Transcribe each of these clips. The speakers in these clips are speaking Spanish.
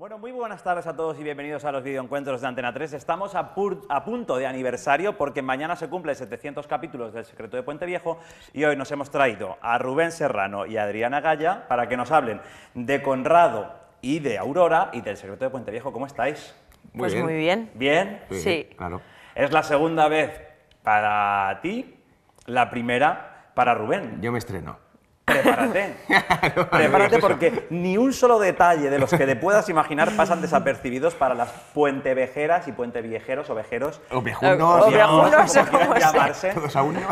Bueno, muy buenas tardes a todos y bienvenidos a los videoencuentros de Antena 3. Estamos a, punto de aniversario porque mañana se cumplen 700 capítulos del Secreto de Puente Viejo y hoy nos hemos traído a Rubén Serrano y a Adriana Gaya para que nos hablen de Conrado y de Aurora y del Secreto de Puente Viejo. ¿Cómo estáis? pues muy bien. ¿Bien? Sí, sí. Claro. Es la segunda vez para ti, la primera para Rubén. Yo me estreno prepárate. prepárate porque ni un solo detalle de los que te puedas imaginar pasan desapercibidos para las puentevejeras y puenteviejeros o vejeros. O viejunos. O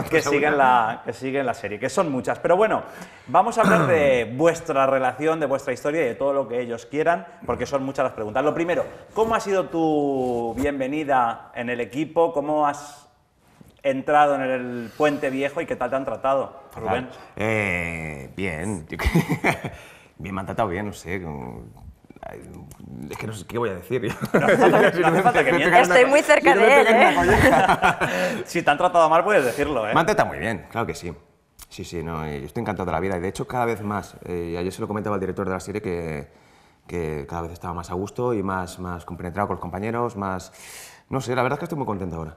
que, siguen La, que siguen la serie, que son muchas. Pero bueno, vamos a hablar de vuestra relación, de vuestra historia y de todo lo que ellos quieran, porque son muchas las preguntas. Lo primero, ¿cómo ha sido tu bienvenida en el equipo? ¿Cómo has entrado en el puente viejo y qué tal te han tratado, Rubén? Eh, bien. bien, me han tratado bien, no sé. Es que no sé qué voy a decir. Estoy muy cerca de él. ¿eh? si te han tratado mal, puedes decirlo. ¿eh? Me han tratado muy bien, claro que sí. Sí, sí, no, eh, estoy encantado de la vida. Y de hecho, cada vez más. Eh, ayer se lo comentaba al director de la serie que, que cada vez estaba más a gusto y más, más compenetrado con los compañeros, más... No sé, la verdad es que estoy muy contento ahora.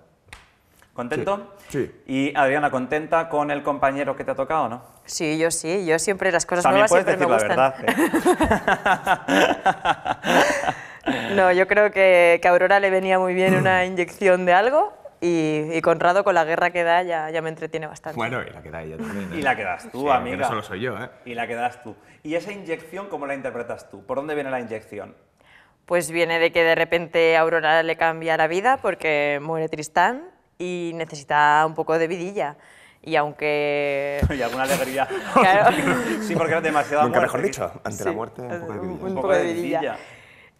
¿Contento? Sí, ¿Y Adriana, contenta con el compañero que te ha tocado, no? Sí, yo sí. Yo siempre las cosas nuevas siempre me gustan. La verdad, ¿eh? no, yo creo que, a Aurora le venía muy bien una mm. inyección de algo. Y, Conrado con la guerra que da ya, ya, me entretiene bastante. Bueno, y la que da ella también. Y ¿eh? la que das tú, sí, amiga. solo soy yo, ¿eh? Y la que das tú. ¿Y esa inyección cómo la interpretas tú? ¿Por dónde viene la inyección? Pues viene de que de repente Aurora le cambia la vida porque muere Tristán y necesita un poco de vidilla. Y aunque... y alguna alegría. sí, porque era demasiado... Nunca mejor dicho, ante la muerte un poco de vidilla.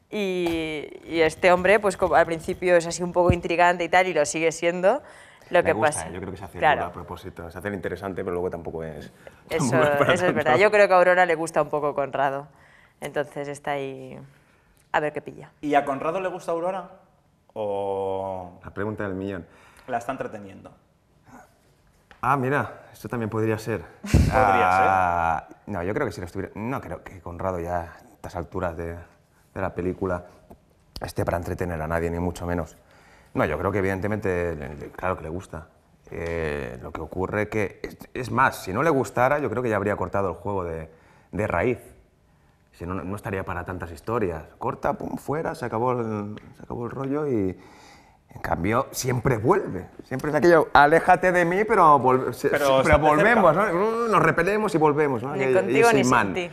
Y, este hombre, pues como al principio es así un poco intrigante y tal, y lo sigue siendo. Lo que pasa. Eh, yo creo que se hace a propósito, se hace interesante, pero luego tampoco es. Eso, es, es verdad. Yo creo que a Aurora le gusta un poco Conrado. Entonces está ahí a ver qué pilla. ¿Y a Conrado le gusta Aurora? O... La pregunta del millón la está entreteniendo. Ah, mira, esto también podría ser. Ah, no, yo creo que si lo estuviera. No creo que Conrado ya a estas alturas de, la película esté para entretener a nadie, ni mucho menos. No, yo creo que evidentemente, claro que le gusta. Eh, lo que ocurre que, es, más, si no le gustara, yo creo que ya habría cortado el juego de, raíz. Si no, no estaría para tantas historias. Corta, pum, fuera, se acabó se acabó el rollo y, en cambio, siempre vuelve. Siempre es aquello, aléjate de mí, pero, volvemos, Nos repelemos y volvemos, ¿no? Ni contigo ni sin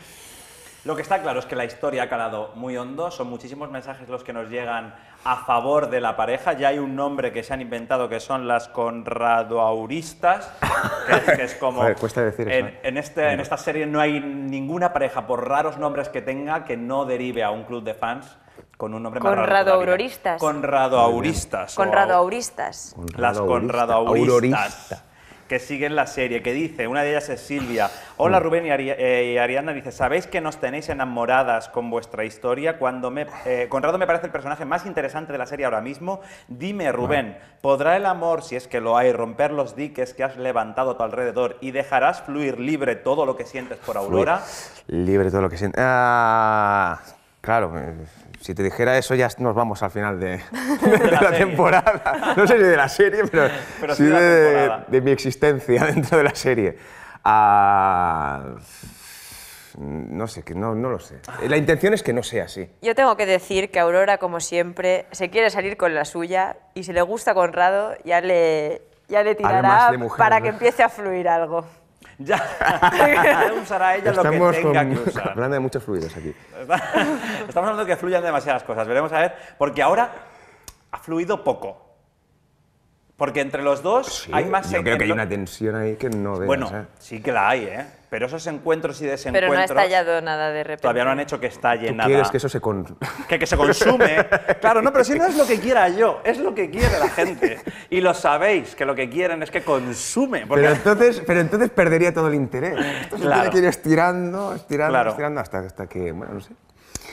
Lo que está claro es que la historia ha calado muy hondo, son muchísimos mensajes los que nos llegan a favor de la pareja, ya hay un nombre que se han inventado que son las conradoauristas, que, como... cuesta decir ¿eh? este, en esta serie no hay ninguna pareja, por raros nombres que tenga, que no derive a un club de fans con un nombre más Conrado Auroristas. Conrado Auristas. Conrado Auristas. Las Conrado Auristas. Que siguen la serie, que dice, una de ellas es Silvia. Mm. Hola Rubén y, Ariana, eh, dice, ¿sabéis que nos tenéis enamoradas con vuestra historia? Cuando me, eh, Conrado me parece el personaje más interesante de la serie ahora mismo. Dime, ah. Rubén, ¿podrá el amor, si es que lo hay, romper los diques que has levantado a tu alrededor y dejarás fluir libre todo lo que sientes por Aurora? Libre todo lo que sientes. Ah, claro. Eh, si te dijera eso ya nos vamos al final de, la, temporada. No sé si de la serie, pero, sí, de, mi existencia dentro de la serie. Ah, no sé, que no, lo sé. La intención es que no sea así. Yo tengo que decir que Aurora, como siempre, se quiere salir con la suya y si le gusta Conrado, ya le, ya le tirará para que empiece a fluir algo. Ya usará ella lo que tenga que usar. hablando de muchos fluidos aquí. Estamos hablando de que fluyan demasiadas cosas. Veremos a ver, porque ahora ha fluido poco. Porque entre los dos hay más... Yo creo que hay una tensión ahí que no Bueno, ¿eh? sí que la hay, ¿eh? Pero esos encuentros y desencuentros... Pero no ha estallado nada de repente. Todavía no han hecho que estalle ¿Tú nada. quieres que eso se... Que, se consume. claro, no, pero si no es lo que quiera yo, es lo que quiere la gente. Y lo sabéis, que lo que quieren es que consume. Pero, entonces, pero entonces perdería todo el interés. Entonces tiene que ir estirando, estirando, estirando hasta, hasta que... Bueno, no sé.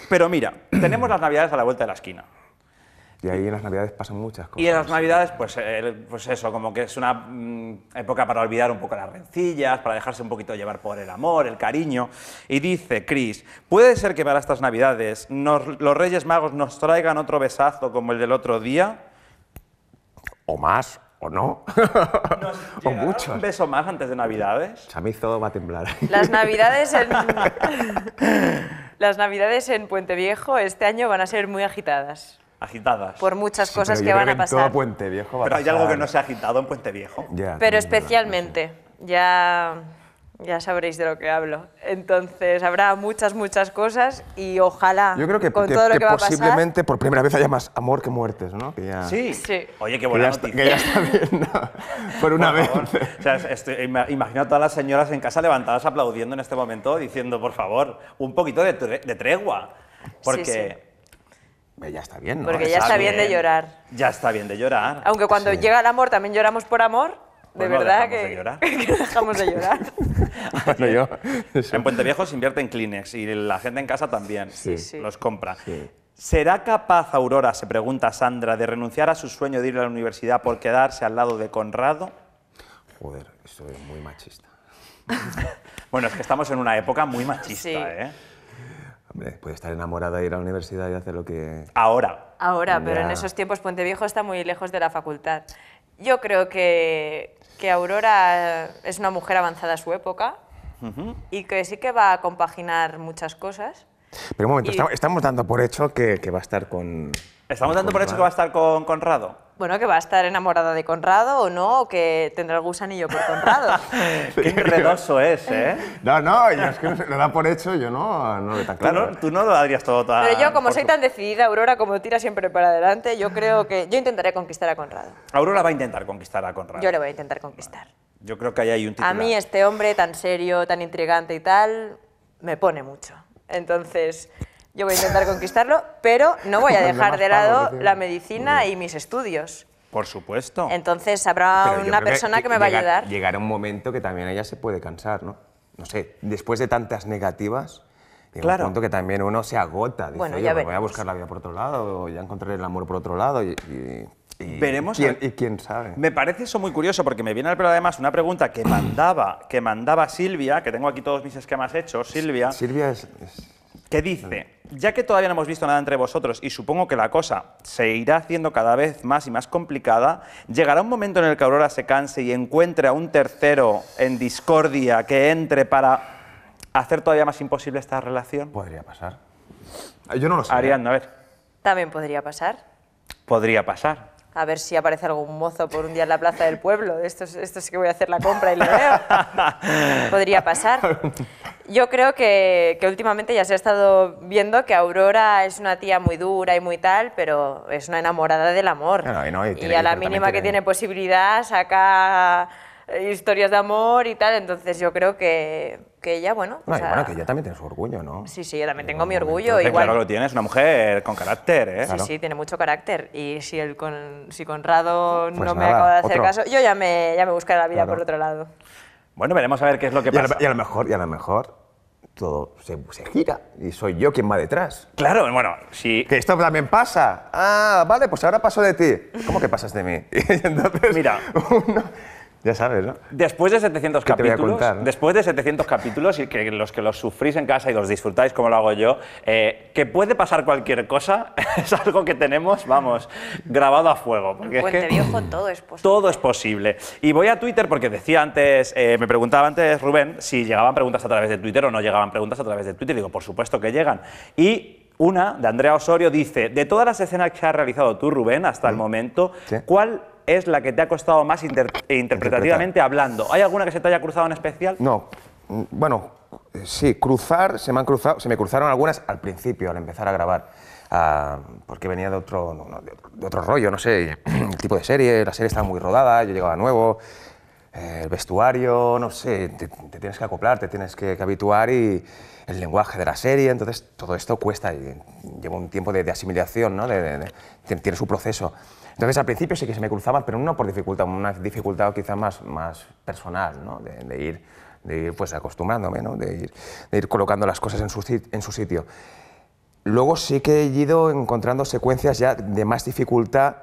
Pero mira, tenemos las navidades a la vuelta de la esquina. Y ahí en las Navidades pasan muchas cosas. Y en las Navidades, pues, pues eso, como que es una mm, época para olvidar un poco las rencillas, para dejarse un poquito llevar por el amor, el cariño. Y dice Chris, ¿puede ser que para estas Navidades los Reyes Magos nos traigan otro besazo como el del otro día? O más, o no. o mucho. Un beso más antes de Navidades. mí todo va a temblar. Las Navidades en. Las Navidades en Puente Viejo este año van a ser muy agitadas agitadas. Por muchas cosas que van a pasar. Todo Puente Viejo va Pero hay algo que no se ha agitado en Puente Viejo. pero especialmente, ya, ya sabréis de lo que hablo. Entonces, habrá muchas, muchas cosas y ojalá Yo creo que, con todo lo que, va posiblemente a pasar, por primera vez haya más amor que muertes, ¿no? sí. Oye, qué buena que ya está bien, Por una vez. O imagino a todas las señoras en casa levantadas aplaudiendo en este momento, diciendo, por favor, un poquito de, tregua. Porque... Sí, ya está bien, ¿no? Porque ya está, bien. de llorar. Ya está bien de llorar. Aunque cuando llega el amor también lloramos por amor, de pues verdad que, de dejamos de llorar. bueno, yo, en Puente Viejo se invierte en Kleenex y la gente en casa también los compra. ¿Será capaz Aurora, se pregunta Sandra, de renunciar a su sueño de ir a la universidad por quedarse al lado de Conrado? Joder, esto es muy machista. bueno, es que estamos en una época muy machista, ¿eh? Puede estar enamorada, ir a la universidad y hacer lo que... Ahora. Ahora, pero en esos tiempos Puente Viejo está muy lejos de la facultad. Yo creo que, que Aurora es una mujer avanzada a su época y que sí que va a compaginar muchas cosas. Pero un momento, estamos, dando por hecho que, va a estar con... Estamos dando por hecho que va a estar con Conrado. Bueno, que va a estar enamorada de Conrado o no, o que tendrá el gusanillo por Conrado. Qué enredoso es, ¿eh? No, no, es que lo da por hecho, yo no, no lo tan claro. Tú no lo darías todo Pero yo, como soy tan decidida, Aurora, como tira siempre para adelante, yo creo que... Yo intentaré conquistar a Conrado. Aurora va a intentar conquistar a Conrado. Yo le voy a intentar conquistar. Yo creo que ahí hay un titular. A mí este hombre tan serio, tan intrigante y tal, me pone mucho. Entonces, yo voy a intentar conquistarlo, pero no voy a dejar de lado la medicina y mis estudios. Por supuesto. Entonces habrá una persona que, me va a ayudar. Llegará un momento que también ella se puede cansar, ¿no? No sé, después de tantas negativas, claro. un punto que también uno se agota. Dice, bueno, ya voy a buscar la vida por otro lado, o ya encontrar el amor por otro lado. y, Veremos. Quién, ¿Y quién sabe? Me parece eso muy curioso porque me viene al pelo además una pregunta que mandaba, que mandaba Silvia, que tengo aquí todos mis esquemas hechos. Silvia. Silvia es. es... ¿Qué dice? ya que todavía no hemos visto nada entre vosotros y supongo que la cosa se irá haciendo cada vez más y más complicada, llegará un momento en el que Aurora se canse y encuentre a un tercero en discordia que entre para hacer todavía más imposible esta relación. Podría pasar. Yo no lo sé. Ariadna, ¿eh? a ver. También podría pasar. Podría pasar a ver si aparece algún mozo por un día en la plaza del pueblo, esto es, esto es que voy a hacer la compra y lo veo, podría pasar. Yo creo que, que, últimamente ya se ha estado viendo que Aurora es una tía muy dura y muy tal, pero es una enamorada del amor. y, y, a la mínima que tiene posibilidad saca eh, historias de amor y tal, entonces yo creo que, que ella, bueno... bueno, que ella también tiene su orgullo, ¿no? Sí, sí, yo también tengo mi orgullo. Igual. Claro lo tienes, una mujer con carácter, ¿eh? Sí, sí, tiene mucho carácter. Y si, el con, si Conrado pues no me acaba de hacer caso, yo ya me, ya me buscaré la vida por otro lado. Bueno, veremos a ver qué es lo que pasa. Y a lo, mejor, y a lo mejor todo se, se, gira y soy yo quien va detrás. Claro, bueno, si... Que esto también pasa. Ah, vale, pues ahora paso de ti. ¿Cómo que pasas de mí? entonces, Mira. Ya sabes, ¿no? Después de 700 capítulos, después de 700 capítulos y que los que los sufrís en casa y los disfrutáis como lo hago yo, eh, que puede pasar cualquier cosa, es algo que tenemos, vamos, grabado a fuego. Porque Puente viejo, todo es posible. Todo es posible. Y voy a Twitter porque decía antes, eh, me preguntaba antes Rubén si llegaban preguntas a través de Twitter o no llegaban preguntas a través de Twitter. Digo, por supuesto que llegan. Y una, de Andrea Osorio, dice, de todas las escenas que has realizado tú, Rubén, hasta el momento, ¿cuál es la que te ha costado más interpretativamente hablando? ¿Hay alguna que se te haya cruzado en especial? No. Bueno, sí, cruzar, se me, han cruzado, se me cruzaron algunas al principio, al empezar a grabar. Ah, porque venía de otro, de otro rollo, no sé, el tipo de serie, la serie estaba muy rodada, yo llegaba nuevo, eh, el vestuario, no sé, te, tienes que acoplar, te tienes que, habituar y el lenguaje de la serie, entonces todo esto cuesta y lleva un tiempo de, asimilación, ¿no? tiene su proceso. Entonces al principio sí que se me cruzaban, pero no por dificultad, una dificultad quizás más, más personal, ¿no? de, ir, de ir pues, acostumbrándome, ¿no? de, ir, colocando las cosas en su, sitio. Luego sí que he ido encontrando secuencias ya de más dificultad,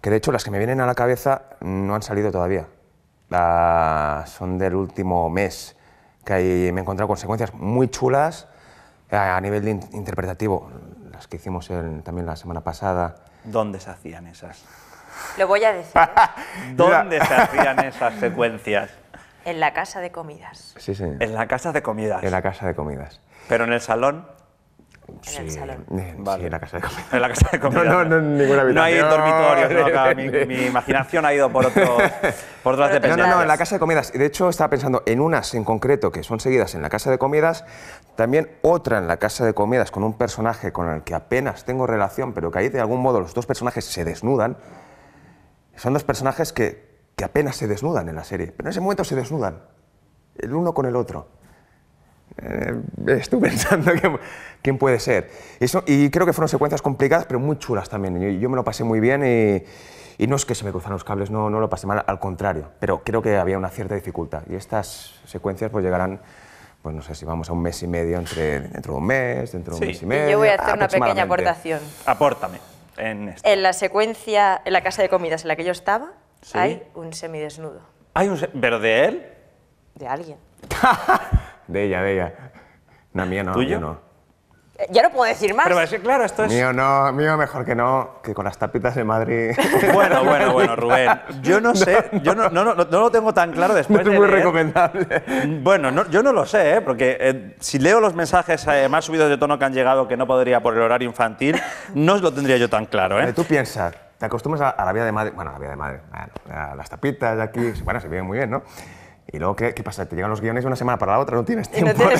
que de hecho las que me vienen a la cabeza no han salido todavía. Ah, son del último mes, que ahí me he encontrado con secuencias muy chulas a nivel interpretativo, las que hicimos también la semana pasada, ¿Dónde se hacían esas? Lo voy a decir. ¿eh? ¿Dónde se hacían esas secuencias? En la casa de comidas. Sí, señor. En la casa de comidas. En la casa de comidas. Pero en el salón la casa de No, no, ninguna hay dormitorios, mi, imaginación ha ido por, otro, por otras dependencias. No, no, no, en la casa de comidas. De hecho, estaba pensando en unas en concreto que son seguidas en la casa de comidas, también otra en la casa de comidas con un personaje con el que apenas tengo relación, pero que ahí de algún modo los dos personajes se desnudan. Son dos personajes que apenas se desnudan en la serie, pero en ese momento se desnudan, el uno con el otro. Eh, estoy pensando quién puede ser. Y, y, creo que fueron secuencias complicadas, pero muy chulas también. Yo, me lo pasé muy bien y, no es que se me cruzan los cables, no, no lo pasé mal, al contrario. Pero creo que había una cierta dificultad. Y estas secuencias pues llegarán pues no sé si vamos a un mes y medio, entre, dentro de un mes, dentro de un mes y medio. yo voy a hacer una pequeña aportación. Apórtame. En, la secuencia, en la casa de comidas en la que yo estaba, hay un semidesnudo. ¿Hay un ¿Pero de él? De alguien. de ella, de ella. No, mía no, ¿Tuyo? Eh, ya no. no puedo decir más. Pero es que claro, esto es... Mío no, mío mejor que no, que con las tapitas de Madrid. Bueno, bueno, bueno, Rubén. Yo no sé, yo no, no, no, lo tengo tan claro después No es muy recomendable. Mm, bueno, no- yo no lo sé, ¿eh? porque eh, si leo los mensajes eh, más subidos de tono que han llegado que no podría por el horario infantil, no os lo tendría yo tan claro. ¿eh? Tú piensas, te acostumbras a, la vida de Madrid, bueno, a la vida de Madrid las tapitas de aquí, bueno, se vive muy bien, ¿no? Y luego, ¿qué, pasa? Te llegan los guiones de una semana para la otra, no tienes tiempo.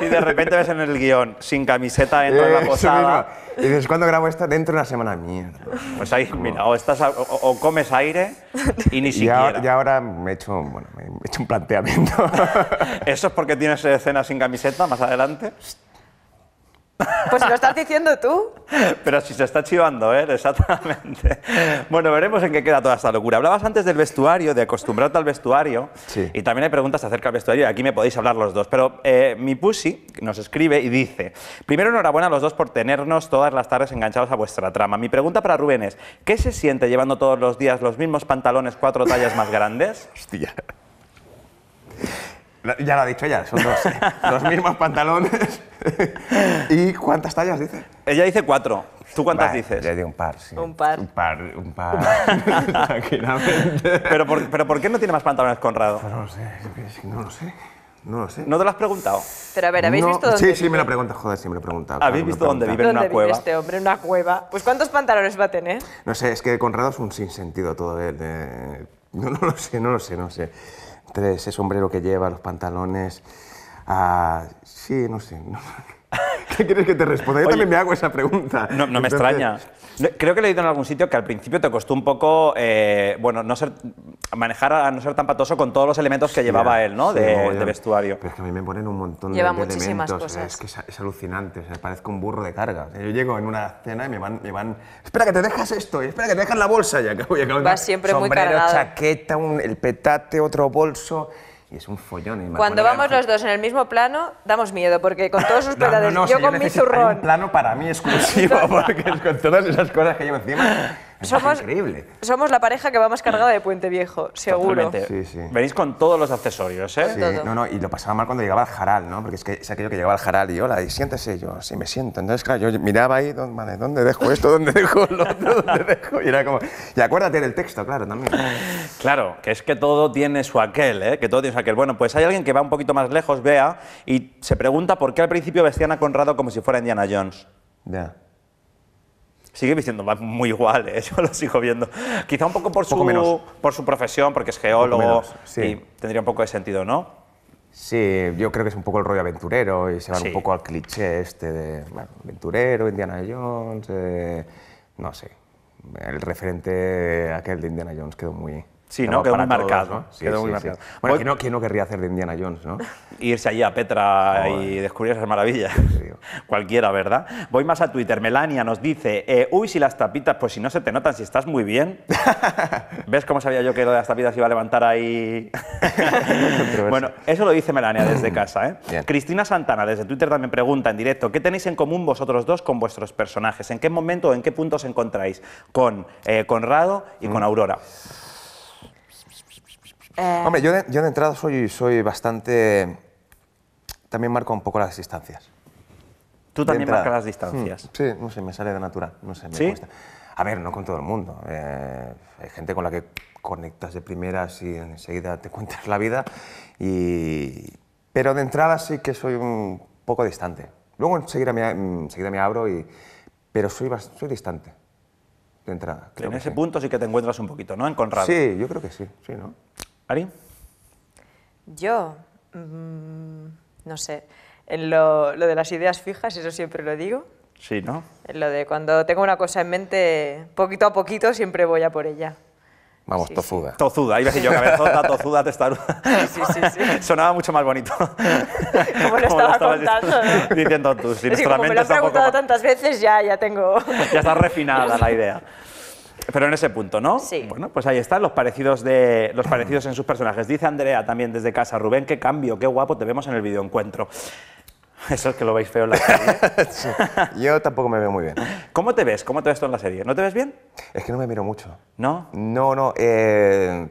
Y de repente ves en el guión, sin camiseta dentro de la posada. Y dices, ¿cuándo grabo esta? Dentro de una semana, mierda. Pues ahí, mira, o, estás o, comes aire y ni siquiera. Y ahora me he hecho, me he hecho un planteamiento. ¿Eso es porque tienes escena sin camiseta más adelante? Pues lo estás diciendo tú. Pero si se está chivando, ¿eh? exactamente. Bueno, veremos en qué queda toda esta locura. Hablabas antes del vestuario, de acostumbrarte al vestuario. Y también hay preguntas acerca del vestuario, y aquí me podéis hablar los dos. Pero eh, mi pussy nos escribe y dice: Primero, enhorabuena a los dos por tenernos todas las tardes enganchados a vuestra trama. Mi pregunta para Rubén es: ¿qué se siente llevando todos los días los mismos pantalones cuatro tallas más grandes? Hostia. Ya lo ha dicho ella, son dos, los mismos pantalones. ¿Y cuántas tallas dice? Ella dice cuatro. ¿Tú cuántas dices? Yo digo un par, sí. Un par. Un par, un Tranquilamente. ¿Pero por, ¿Pero por qué no tiene más pantalones, Conrado? Pues no lo sé, no lo sé. No lo sé. ¿No te lo has preguntado? Pero a ver, ¿habéis visto dónde Sí, sí, me lo preguntas, joder, sí me lo he preguntado. ¿Habéis visto dónde vive en una cueva? este hombre en una cueva? Pues ¿cuántos pantalones va a tener? No sé, es que Conrado es un sinsentido todo de... de... No, no lo sé, no lo sé, no lo sé de ese sombrero que lleva, los pantalones. sí, no sé. ¿Qué quieres que te responda? Yo también me hago esa pregunta. No, me extraña. Creo que he leído en algún sitio que al principio te costó un poco, eh, bueno, no ser manejar a no ser tan patoso con todos los elementos que llevaba él, ¿no? de, vestuario. Pero es que a mí me ponen un montón de, muchísimas elementos. ¿eh? Cosas. Es que es, alucinante, o sea, parezco un burro de carga. yo llego en una cena y me van, me van, espera que te dejas esto, y espera que te dejas la bolsa, ya acabo, y acabo. Vas siempre sombrero, muy cargado. chaqueta, un, el petate, otro bolso y es un follón. Cuando vamos los dos en el mismo plano, damos miedo, porque con todos sus no, yo con yo mi zurrón. un plano para mí exclusivo, porque con todas esas cosas que llevo encima. Somos, Somos la pareja que va más cargada de Puente Viejo, seguro. Venís con todos los accesorios, ¿eh? no, no, y lo pasaba mal cuando llegaba al jaral, ¿no? Porque es que es aquello que llegaba al jaral y, hola, y siéntese, yo, sí, me siento. Entonces, claro, yo miraba ahí, ¿dónde, dónde dejo esto? ¿Dónde dejo lo otro? ¿Dónde dejo? Y era como, y acuérdate del texto, claro, también. Claro, que es que todo tiene su aquel, ¿eh? Que todo tiene su aquel. Bueno, pues hay alguien que va un poquito más lejos, vea, y se pregunta por qué al principio vestían a Conrado como si fuera Indiana Jones. Ya sigue va muy igual, eso ¿eh? yo lo sigo viendo. Quizá un poco por su, Por su profesión, porque es geólogo y tendría un poco de sentido, ¿no? Sí, yo creo que es un poco el rollo aventurero y se va un poco al cliché este de bueno, aventurero, Indiana Jones, eh, no sé. El referente aquel de Indiana Jones quedó muy, Sí, ¿no? Quedó muy marcado. Bueno, ¿quién no, querría hacer de Indiana Jones, no? Irse allí a Petra y descubrir esas maravillas. Cualquiera, ¿verdad? Voy más a Twitter. Melania nos dice, eh, uy, si las tapitas, pues si no se te notan, si estás muy bien. ¿Ves cómo sabía yo que lo de las tapitas iba a levantar ahí? bueno, eso lo dice Melania desde casa. ¿eh? Cristina Santana desde Twitter también pregunta en directo, ¿qué tenéis en común vosotros dos con vuestros personajes? ¿En qué momento o en qué punto os encontráis con eh, Conrado y con mm. Aurora? Eh. Hombre, yo de, entrada soy, soy bastante... También marco un poco las distancias. Tú también marcas las mm, distancias. Sí, no sé, me sale de natural, no sé, ¿Sí? A ver, no con todo el mundo. Eh, hay gente con la que conectas de primeras y enseguida te cuentas la vida. Y... Pero de entrada sí que soy un poco distante. Luego enseguida me, me abro, y... pero soy, soy distante de entrada. en ese punto sí que te encuentras un poquito, ¿no? En Conrado. Sí, yo creo que sí, sí, ¿no? Ari. Yo, mm, no sé, en lo, de las ideas fijas, eso siempre lo digo. Sí, ¿no? En lo de cuando tengo una cosa en mente, poquito a poquito siempre voy a por ella. Vamos, tozuda. Tozuda, Ahí a decir yo, cabezota, tozuda, testaruda. Sí, sí, sí, Sonaba mucho más bonito. como lo estaba contando, Diciendo tú, si es nuestra como me lo has preguntado tantas veces, ya, ya tengo... ya está refinada la idea. Pero en ese punto, ¿no? Sí. Bueno, pues ahí están los parecidos, de, los parecidos en sus personajes. Dice Andrea también desde casa, Rubén, qué cambio, qué guapo te vemos en el videoencuentro. Eso es que lo veis feo en la serie. Yo tampoco me veo muy bien. ¿Cómo te ves? ¿Cómo te ves tú en la serie? ¿No te ves bien? Es que no me miro mucho. ¿No? No, no. Eh,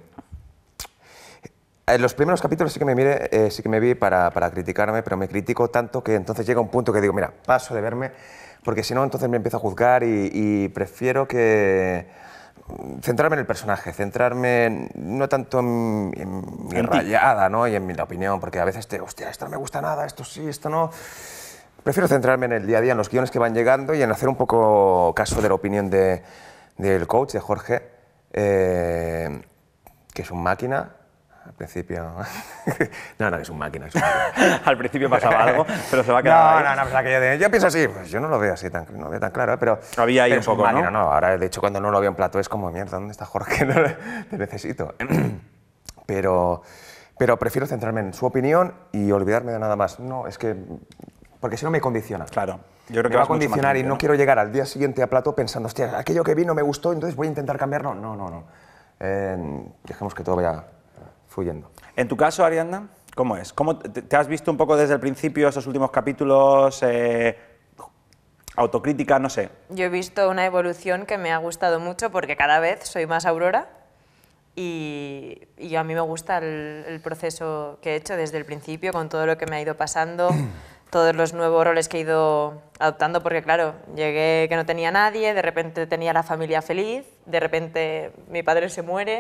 en los primeros capítulos sí que me, mire, eh, sí que me vi para, criticarme, pero me critico tanto que entonces llega un punto que digo, mira, paso de verme, porque si no, entonces me empiezo a juzgar y, y prefiero que centrarme en el personaje, centrarme no tanto en, mi rayada ¿no? y en mi, opinión, porque a veces te, hostia, esto no me gusta nada, esto sí, esto no. Prefiero centrarme en el día a día, en los guiones que van llegando y en hacer un poco caso de la opinión del coach, de Jorge, eh, que es un máquina, al principio. no, no, es un máquina. Es un máquina. Al principio pasaba algo, pero se va a quedar. No, no, no, Yo pienso así, pues yo no lo veo así tan, no veo tan claro, pero. había ahí un poco. ¿no? ¿no? ahora de hecho cuando no lo veo en plato es como mierda, ¿dónde está Jorge? te necesito. pero. Pero prefiero centrarme en su opinión y olvidarme de nada más. No, es que. Porque si no me condiciona. Claro. Yo creo me que va a condicionar y no, quiero llegar al día siguiente a plato pensando, hostia, aquello que vi no me gustó, entonces voy a intentar cambiarlo. No, no, no. Eh, dejemos que todo vaya en tu caso, Arianda, ¿cómo es? ¿Cómo te, has visto un poco desde el principio, esos últimos capítulos? Eh, autocrítica, no sé. Yo he visto una evolución que me ha gustado mucho porque cada vez soy más Aurora y, a mí me gusta el, el, proceso que he hecho desde el principio con todo lo que me ha ido pasando, todos los nuevos roles que he ido adoptando porque claro, llegué que no tenía nadie, de repente tenía la familia feliz, de repente mi padre se muere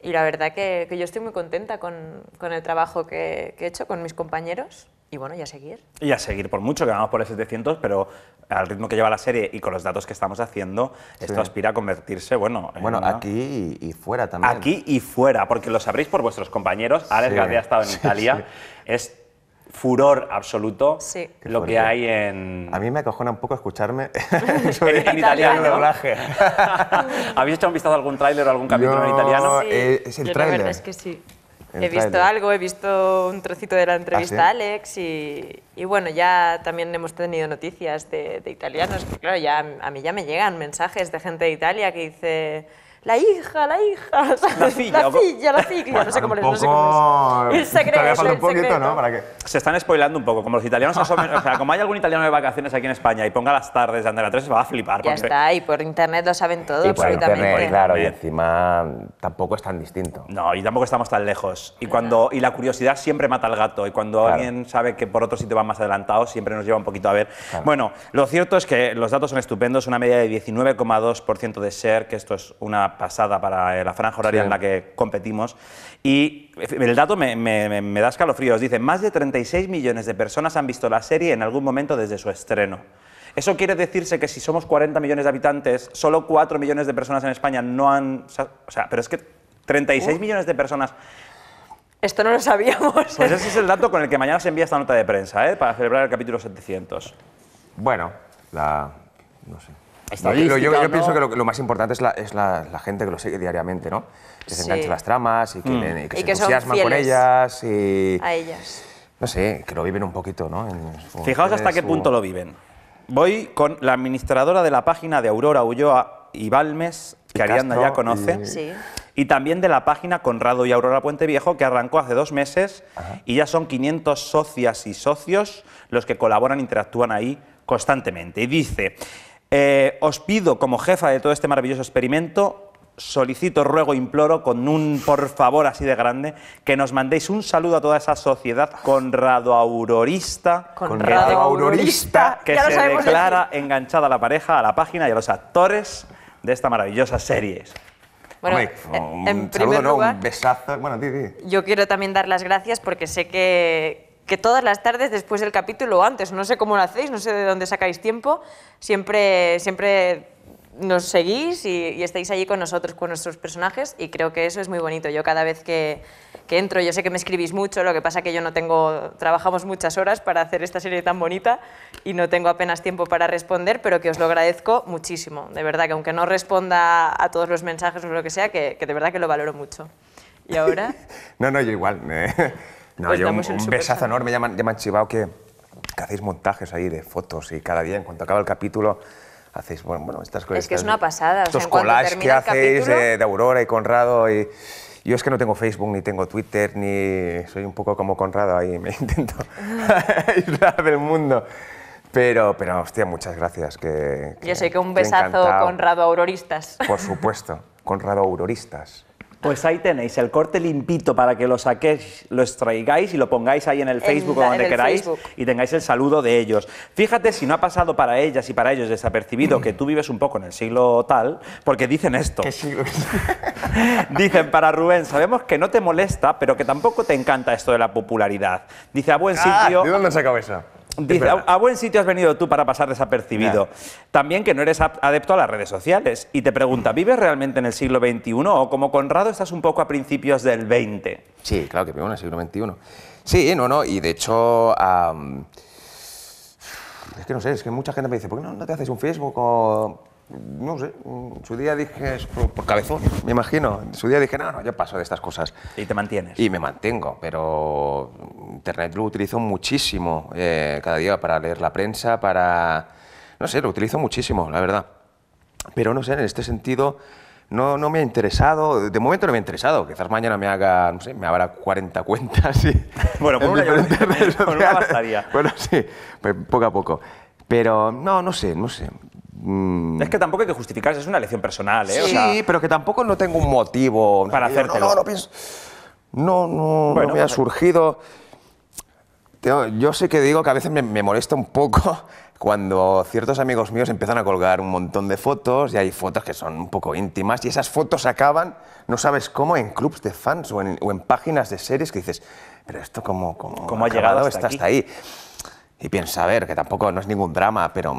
y la verdad que, yo estoy muy contenta con, con el trabajo que, he hecho con mis compañeros y bueno, y a seguir. Y a seguir, por mucho que vamos por el 700, pero al ritmo que lleva la serie y con los datos que estamos haciendo, esto aspira a convertirse, bueno... Bueno, aquí y, fuera también. Aquí y fuera, porque lo sabréis por vuestros compañeros, Alex García ha estado en Italia, es furor absoluto lo que hay en... A mí me acojona un poco escucharme en, en italiano el doblaje. ¿Habéis echado un vistazo a algún tráiler o algún capítulo en italiano? Eh, sí, es el tráiler. La verdad es que sí. he visto algo, he visto un trocito de la entrevista ¿Ah, a Alex y, bueno, ya también hemos tenido noticias de, italianos, que claro, ya, a mí ya me llegan mensajes de gente de Italia que dice la hija, la hija, la filla, la filla, no sé cómo El secreto, Se están spoilando un poco, como los italianos más o sea, como hay algún italiano de vacaciones aquí en España y ponga las tardes de Andalucía tres se va a flipar. Ya está, y por internet lo saben todo, y absolutamente. y encima tampoco es tan distinto. No, y tampoco estamos tan lejos. Y cuando y la curiosidad siempre mata al gato y cuando alguien sabe que por otro sitio va más adelantado siempre nos lleva un poquito a ver. Bueno, lo cierto es que los datos son estupendos, una media de 19,2% de ser que esto es una pasada para eh, la franja horaria en la que competimos. Y el dato me, da escalofríos. Dice, más de 36 millones de personas han visto la serie en algún momento desde su estreno. ¿Eso quiere decirse que si somos 40 millones de habitantes, solo 4 millones de personas en España no han... O sea, pero es que 36 millones de personas esto no lo sabíamos. Pues ese es el dato con el que mañana se envía esta nota de prensa, ¿eh? para celebrar el capítulo 700. Bueno, la... no sé. Yo, pienso que lo, más importante es, la, gente que lo sigue diariamente, ¿no? Que se enganche las tramas y que, mm. se que con ellas y... A ellas. No sé, que lo viven un poquito, ¿no? Fijaos hasta qué punto lo viven. Voy con la administradora de la página de Aurora Ulloa y Balmes, que Arianda ya conoce. Y... también de la página Conrado y Aurora Puente Viejo, que arrancó hace dos meses y ya son 500 socias y socios los que colaboran, interactúan ahí constantemente. Y dice, eh, os pido, como jefa de todo este maravilloso experimento, solicito, ruego, imploro, con un por favor así de grande, que nos mandéis un saludo a toda esa sociedad conradoaurorista. aurorista, Que, se declara enganchada a la pareja, a la página y a los actores de esta maravillosa serie. Bueno, eh, un saludo, no, un besazo. Bueno, Yo quiero también dar las gracias porque sé que, que todas las tardes después del capítulo o antes, no sé cómo lo hacéis, no sé de dónde sacáis tiempo, siempre, siempre nos seguís y, estáis allí con nosotros, con nuestros personajes, y creo que eso es muy bonito. Yo cada vez que, que, entro, yo sé que me escribís mucho, lo que pasa que yo no tengo, trabajamos muchas horas para hacer esta serie tan bonita y no tengo apenas tiempo para responder, pero que os lo agradezco muchísimo. De verdad, que aunque no responda a todos los mensajes o lo que sea, que, que de verdad que lo valoro mucho. ¿Y ahora? no, no, yo igual. Pues un, besazo enorme. Ya me, han, que, hacéis montajes ahí de fotos y cada día, en cuanto acaba el capítulo, hacéis. Bueno, bueno estas cosas. Es que es una pasada. Estos o collages que hacéis de, Aurora y Conrado y. Yo es que no tengo Facebook, ni tengo Twitter, ni soy un poco como Conrado ahí, me intento aislar del mundo. Pero, pero, hostia, muchas gracias. Que, Yo sé que un besazo Conrado Auroristas. Por supuesto, Conrado Auroristas. Pues ahí tenéis el corte limpito para que lo saquéis, lo extraigáis y lo pongáis ahí en el Facebook o donde queráis y tengáis el saludo de ellos. Fíjate si no ha pasado para ellas y para ellos desapercibido que tú vives un poco en el siglo tal, porque dicen esto. dicen para Rubén, sabemos que no te molesta, pero que tampoco te encanta esto de la popularidad. Dice, a buen ah, sitio... dónde saca cabeza? Dice, a, buen sitio has venido tú para pasar desapercibido. También que no eres adepto a las redes sociales. Y te pregunta, ¿vives realmente en el siglo XXI o como Conrado estás un poco a principios del XX? Sí, claro que vivo en el siglo XXI. Sí, no, no. Y de hecho... es que no sé, es que mucha gente me dice, ¿por qué no, no te haces un Facebook o no sé, en su día dije, es por, cabezón, me imagino. En su día dije, no, no, yo paso de estas cosas. ¿Y te mantienes? Y me mantengo, pero Internet lo utilizo muchísimo eh, cada día para leer la prensa, para... No sé, lo utilizo muchísimo, la verdad. Pero no sé, en este sentido no, no me ha interesado, de momento no me ha interesado, quizás mañana me haga, no sé, me habrá 40 cuentas. bueno, por una, una bastaría. Bueno, sí, pues poco a poco. Pero no, no sé, no sé. Mm. Es que tampoco hay que justificarse, es una elección personal, ¿eh? Sí, pero que tampoco no tengo un motivo para hacértelo. No, no, no, pienso, no, no, bueno, me ha pues, eh. surgido. Yo sé que digo que a veces me, molesta un poco cuando ciertos amigos míos empiezan a colgar un montón de fotos y hay fotos que son un poco íntimas y esas fotos acaban, no sabes cómo, en clubs de fans o en, páginas de series que dices, pero esto cómo, cómo, ha llegado hasta, hasta ahí. Y piensa, a ver, que tampoco no es ningún drama, pero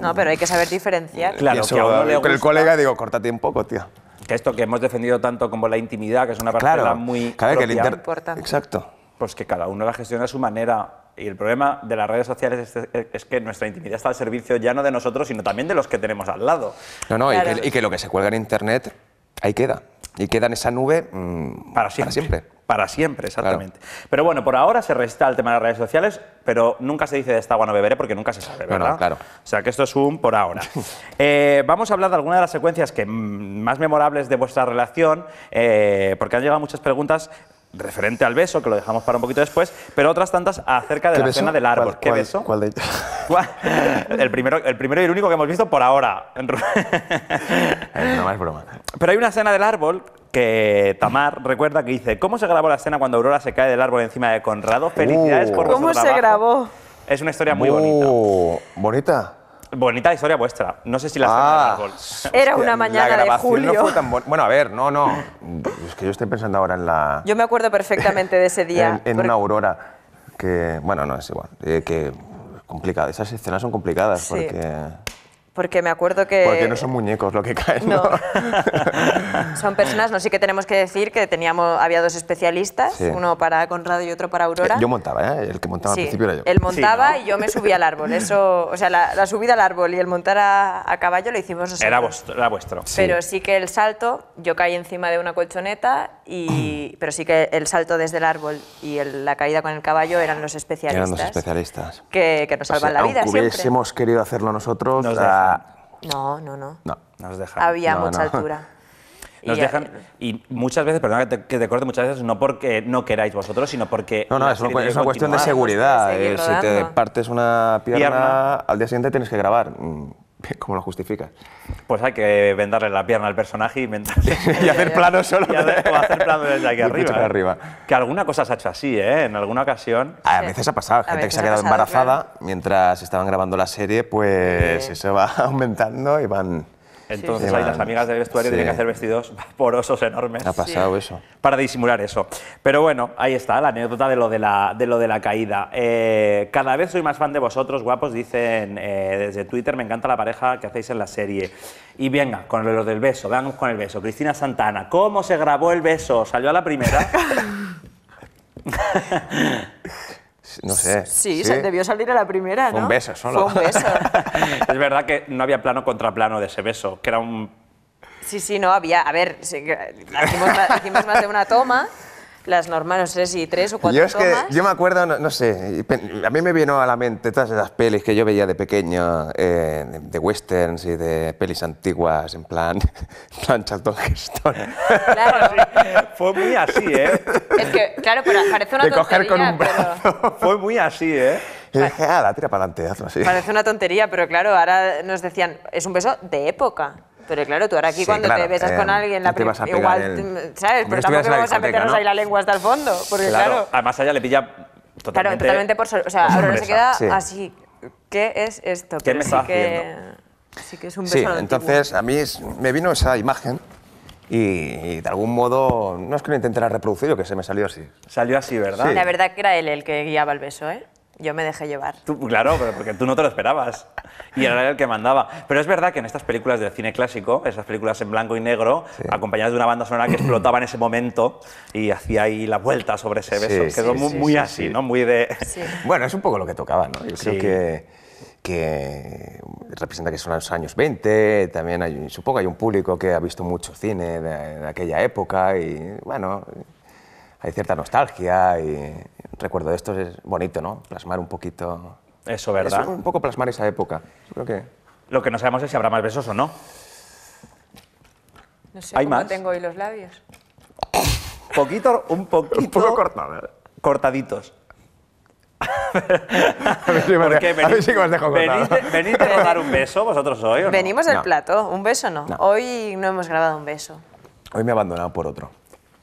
no, pero hay que saber diferenciar. Claro, eso, que el colega digo, córtate un poco, tío. Que esto que hemos defendido tanto como la intimidad, que es una parcela claro, muy claro, que el inter... importante. Exacto. Pues que cada uno la gestiona a su manera. Y el problema de las redes sociales es, que nuestra intimidad está al servicio ya no de nosotros, sino también de los que tenemos al lado. No, no, y, que, lo que se cuelga en Internet ahí queda. Y queda en esa nube mm, para siempre. Para siempre. Para siempre, exactamente. Pero bueno, por ahora se resta el tema de las redes sociales, pero nunca se dice de esta agua no beberé porque nunca se sabe, ¿verdad? claro. O sea que esto es un por ahora. Eh, vamos a hablar de alguna de las secuencias que mm, más memorables de vuestra relación, eh, porque han llegado muchas preguntas referente al beso, que lo dejamos para un poquito después, pero otras tantas acerca de la escena del árbol. ¿Qué beso? ¿Cuál de el, primero, el primero y el único que hemos visto por ahora. Eh, no, es broma. Pero hay una escena del árbol que Tamar recuerda que dice, ¿cómo se grabó la escena cuando Aurora se cae del árbol encima de Conrado? Uh. Felicidades por ¿Cómo se grabó? Es una historia muy bonita. Uh, ¿Bonita? Bonita historia vuestra. No sé si la Ah, Era una mañana de julio. bueno, a ver, no, no. Es que yo estoy pensando ahora en la. Yo me acuerdo perfectamente de ese día. en, una aurora que. Bueno, no, es igual. Eh, que. Complicada. Esas escenas son complicadas porque. Porque me acuerdo que... Porque no son muñecos lo que caen, ¿no? son personas, no sé sí qué tenemos que decir, que teníamos, había dos especialistas, uno para Conrado y otro para Aurora. Eh, yo montaba, ¿eh? el que montaba al principio era yo. Él montaba y yo me subía al árbol, eso, o sea, la, subida al árbol y el montar a, caballo lo hicimos nosotros. Era vuestro. Era vuestro. Pero sí que el salto, yo caí encima de una colchoneta, y, pero sí que el salto desde el árbol y la caída con el caballo eran los especialistas. Eran los especialistas. Que, nos pues, salvan la vida siempre. hubiésemos querido hacerlo nosotros... No, no, no. No, nos Había mucha altura. Nos y dejan, y muchas veces, perdón que te, corte, muchas veces no porque no queráis vosotros, sino porque... No, no, es, una, cuestión de seguridad. Pues, pues, eh, si te partes una piedra pierna, al día siguiente tienes que grabar. Mm. ¿Cómo lo justificas? Pues hay que vendarle la pierna al personaje y, hacer plano solo. o hacer plano desde aquí arriba, Que alguna cosa se ha hecho así, ¿eh? En alguna ocasión. A veces ha pasado, gente que se ha quedado embarazada mientras estaban grabando la serie, pues eso va aumentando y van. Entonces, las amigas del vestuario tienen que hacer vestidos porosos enormes. Ha pasado eso. Para disimular eso. Pero bueno, ahí está la anécdota de lo de la, lo de la caída. Eh, cada vez soy más fan de vosotros, guapos, dicen eh, desde Twitter. Me encanta la pareja que hacéis en la serie. Y venga, con lo del beso, veamos con el beso. Cristina Santana, ¿cómo se grabó el beso? ¿Salió a la primera? No sé. Sí, se debió salir a la primera, ¿no? un beso solo. Fue es verdad que no había plano contra plano de ese beso, que era un... Sí, sí, no había... A ver, hicimos más de una toma las normales, no sé si tres o cuatro yo es que, Yo me acuerdo, no, no, sé, a mí me vino a la mente todas esas pelis que yo veía de pequeño, eh, de, westerns y de pelis antiguas, en plan, en plan Charlton Claro. fue muy así, ¿eh? Es que, claro, pero parece una de coger con un brazo. Fue muy así, ¿eh? Y eh, dije, ah, la tira para adelante, hazlo así. Parece una tontería, pero claro, ahora nos decían, es un beso de época. Pero claro, tú ahora aquí cuando te besas con eh, alguien, la igual, ¿sabes? Pero tampoco vamos a meternos ahí la lengua hasta el fondo. Porque claro, además allá le pilla totalmente... Claro, totalmente por sorpresa. O sea, ahora se queda así. ¿Qué es esto? ¿Qué me sí está que, haciendo? Sí es un beso Sí, entonces a mí me vino esa imagen y, de algún modo, no es que lo intentara reproducir, yo que se me salió así. Salió así, ¿verdad? La verdad que era él el que guiaba el beso, ¿eh? Yo me dejé llevar. Tú, claro, pero porque tú no te lo esperabas. Y era el que mandaba. Pero es verdad que en estas películas del cine clásico, esas películas en blanco y negro, acompañadas de una banda sonora que explotaba en ese momento y hacía ahí la vuelta sobre ese beso, quedó muy, así, ¿no? Muy de... Bueno, es un poco lo que tocaba, ¿no? Yo creo que, que representa que son los años 20, también hay, supongo hay un público que ha visto mucho cine de aquella época y, bueno, hay cierta nostalgia y recuerdo de esto es bonito, ¿no? Plasmar un poquito... Eso, ¿verdad? Es un poco plasmar esa época. Creo que... Lo que no sabemos es si habrá más besos o no. No sé ¿Hay cómo más? tengo hoy los labios. Poquito, un poquito... un poco cortado. ¿eh? Cortaditos. a ver si me, a ver has dejado venid a dar un beso vosotros hoy. Venimos del plato, un beso no. no. Hoy no hemos grabado un beso. Hoy me he abandonado por otro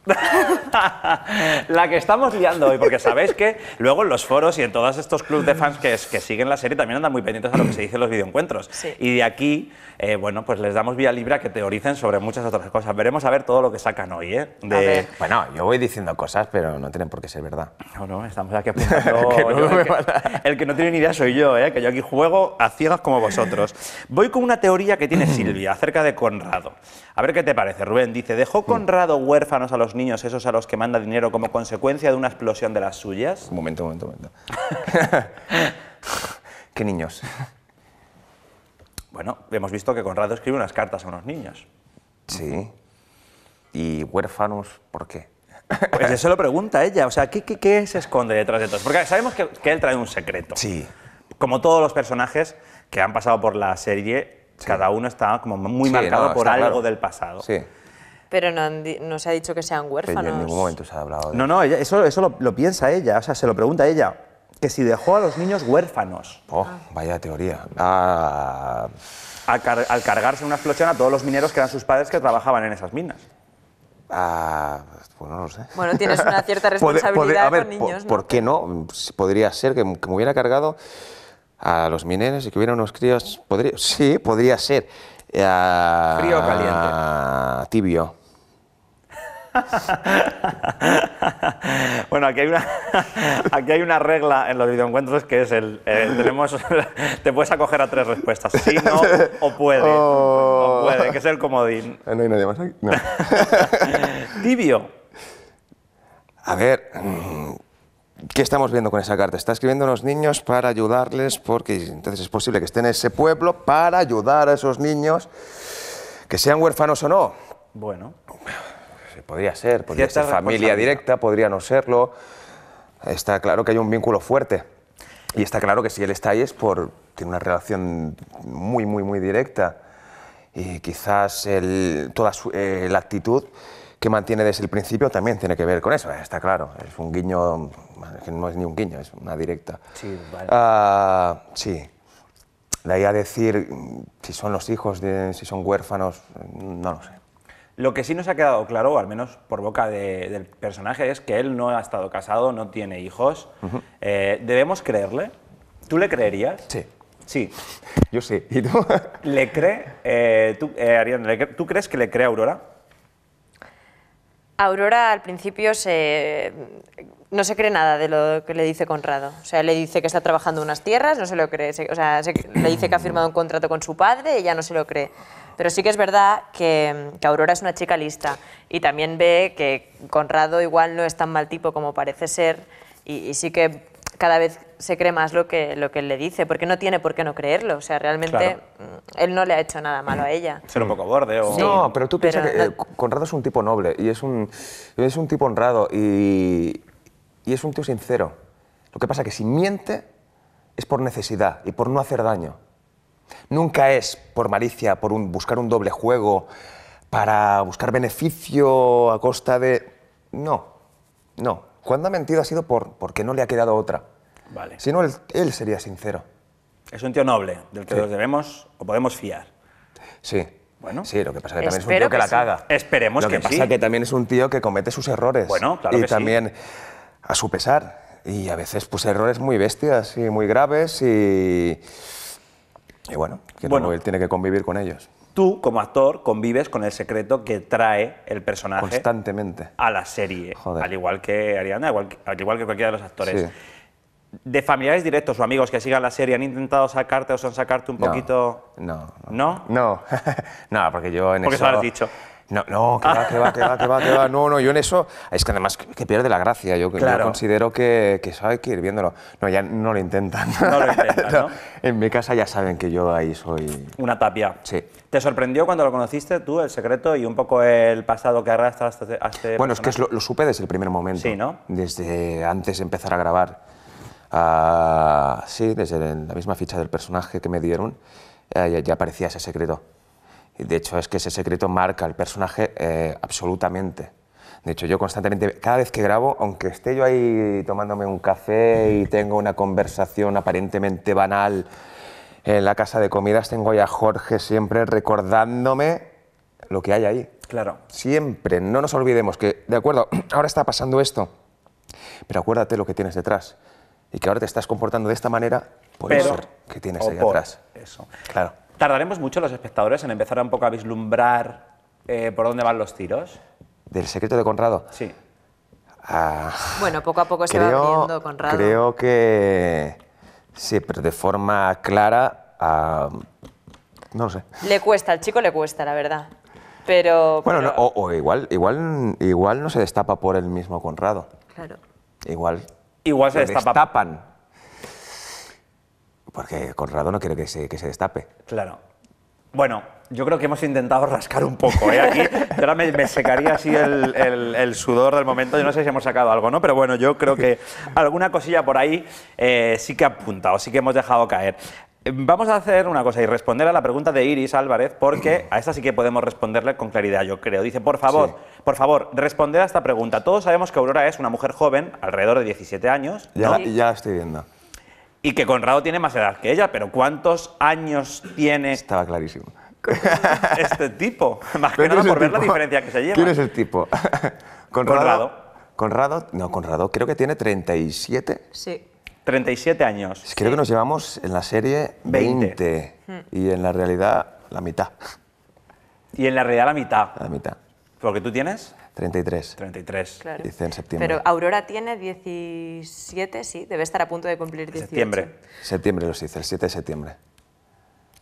la que estamos liando hoy, porque sabéis que luego en los foros y en todos estos clubs de fans que, que siguen la serie también andan muy pendientes a lo que se dice en los videoencuentros. Y de aquí, eh, bueno, pues les damos vía libre a que teoricen sobre muchas otras cosas. Veremos a ver todo lo que sacan hoy, ¿eh? De... Bueno, yo voy diciendo cosas, pero no tienen por qué ser verdad. No, no, estamos aquí apuntando... el, que, no tiene ni idea soy yo, ¿eh? Que yo aquí juego a ciegas como vosotros. Voy con una teoría que tiene Silvia acerca de Conrado. A ver qué te parece, Rubén. Dice, dejó Conrado huérfanos a los niños esos a los que manda dinero como consecuencia de una explosión de las suyas? Un momento, un momento, momento. ¿Qué niños? Bueno, hemos visto que Conrado escribe unas cartas a unos niños. Sí. ¿Y huérfanos por qué? Pues eso lo pregunta ella. O sea, ¿qué, se esconde detrás de todo Porque sabemos que, él trae un secreto. Sí. Como todos los personajes que han pasado por la serie, cada uno está como muy marcado por algo del pasado. Sí. Pero no, se ha dicho que sean Pero en ningún momento se ha hablado de... No, no, eso, eso lo, piensa ella, o sea, se lo pregunta ella. Que si dejó a los niños huérfanos Oh, ah. vaya teoría. Ah. al, cargarse una explosión a todos los mineros que eran sus padres que trabajaban en esas minas. Ah, pues no lo sé. Bueno, tienes una cierta responsabilidad a ¿por, qué no? Podría ser que, me hubiera cargado a los mineros y que hubiera unos críos. Podría, sí, podría ser. ¿Frío o caliente? Tibio. bueno, aquí hay, una, aquí hay una regla en los videoencuentros que es el eh, tenemos, te puedes acoger a tres respuestas, sí, no o puede, oh. o puede, que es el comodín. Eh, no hay nadie más aquí. Tibio. A ver, ¿Qué estamos viendo con esa carta? Está escribiendo a los niños para ayudarles, porque entonces es posible que estén en ese pueblo para ayudar a esos niños, que sean huérfanos o no. Bueno. Podría ser, podría ser familia directa, podría no serlo. Está claro que hay un vínculo fuerte. Y está claro que si él está ahí es por. tiene una relación muy, muy, muy directa. Y quizás el, toda eh, la actitud que mantiene desde el principio también tiene que ver con eso, está claro. Es un guiño, no es ni un guiño, es una directa. Sí, vale. Ah, sí. De ahí a decir si son los hijos, de, si son huérfanos, no lo sé. Lo que sí nos ha quedado claro, al menos por boca del personaje, es que él no ha estado casado, no tiene hijos. Eh, ¿Debemos creerle? ¿Tú le creerías? Sí. Sí. Yo sí. ¿Y tú? ¿Le cree? Eh, tú, eh, ¿tú crees que le cree Aurora? Aurora al principio no se cree nada de lo que le dice Conrado. O sea, le dice que está trabajando unas tierras, no se lo cree. o sea, le dice que ha firmado un contrato con su padre, y ya no se lo cree. Pero sí que es verdad que, Aurora es una chica lista y también ve que Conrado igual no es tan mal tipo como parece ser y sí que cada vez se cree más lo que, lo que él le dice, porque no tiene por qué no creerlo. O sea, realmente mm, él no le ha hecho nada malo a ella. Ser un poco borde o... no, pero tú piensas que eh, Conrado es un tipo noble y es un, es un tipo honrado y, y es un tío sincero. Lo que pasa es que si miente es por necesidad y por no hacer daño. Nunca es por malicia, por buscar un doble juego, para buscar beneficio a costa de... No, no. Cuando ha mentido ha sido por, porque no le ha quedado otra. Vale. Si no, él, sería sincero. Es un tío noble, del que nos debemos o podemos fiar. Sí. Bueno. Sí, lo que pasa que también es un tío que, la caga. Esperemos lo que, que pasa sí. que también es un tío que comete sus errores. Bueno, claro Y también a su pesar. Y a veces, pues, errores muy bestias y muy graves y... Y bueno, que bueno. él tiene que convivir con ellos tú como actor convives con el secreto que trae el personaje constantemente a la serie, al igual que Ariana, al igual que cualquiera de los actores. De familiares directos o amigos que sigan la serie, ¿han intentado sacarte o son sacarte un poquito? No. ¿No? No, no porque yo en porque eso... has dicho. No, no, que va, que va, que va, que va, va. No, no, yo en eso. Es que además que pierde la gracia. Yo, considero que, que que ir viéndolo. No, ya no lo intentan. No lo intentan, ¿no? En mi casa ya saben que yo ahí soy. Una tapia. Sí. ¿Te sorprendió cuando lo conociste tú, el secreto y un poco el pasado que arrastra hasta, este Bueno, es que lo, supe desde el primer momento. Sí, ¿no? Desde antes de empezar a grabar. Ah, sí, desde la misma ficha del personaje que me dieron, eh, ya aparecía ese secreto de hecho, es que ese secreto marca al personaje eh, absolutamente. De hecho, yo constantemente, cada vez que grabo, aunque esté yo ahí tomándome un café y tengo una conversación aparentemente banal en la casa de comidas, tengo ahí a Jorge siempre recordándome lo que hay ahí. Claro. Siempre, no nos olvidemos que, de acuerdo, ahora está pasando esto, pero acuérdate lo que tienes detrás y que ahora te estás comportando de esta manera por eso que tienes ahí atrás. Eso. Claro. ¿Tardaremos mucho los espectadores en empezar un poco a vislumbrar eh, por dónde van los tiros? ¿Del secreto de Conrado? Sí. Ah, bueno, poco a poco se va abriendo, Conrado. Creo que sí, pero de forma clara, ah, no no sé. Le cuesta, al chico le cuesta, la verdad. Pero, bueno, o, igual, igual, igual no se destapa por el mismo Conrado. Claro. Igual. Igual se Destapan porque Conrado no quiere que se, que se destape. Claro. Bueno, yo creo que hemos intentado rascar un poco, ¿eh? Aquí ahora me, secaría así el, el, sudor del momento. Yo no sé si hemos sacado algo, ¿no? Pero bueno, yo creo que alguna cosilla por ahí eh, sí que apunta o sí que hemos dejado caer. Vamos a hacer una cosa y responder a la pregunta de Iris Álvarez, porque a esta sí que podemos responderle con claridad, yo creo. Dice, por favor, por favor, responder a esta pregunta. Todos sabemos que Aurora es una mujer joven, alrededor de 17 años. Ya, ya la estoy viendo y que Conrado tiene más edad que ella, pero ¿cuántos años tiene? Estaba clarísimo. Este tipo, más que por ver la diferencia que se lleva. ¿Quién es el tipo? Conrado. Conrado. no, Conrado, creo que tiene 37. Sí. 37 años. Creo que nos llevamos en la serie 20, y en la realidad la mitad. Y en la realidad la mitad. La mitad. ¿Porque tú tienes? 33. 33. Claro. Dice en septiembre. Pero Aurora tiene 17, sí, debe estar a punto de cumplir 18. Septiembre. Septiembre los dice. el 7 de septiembre.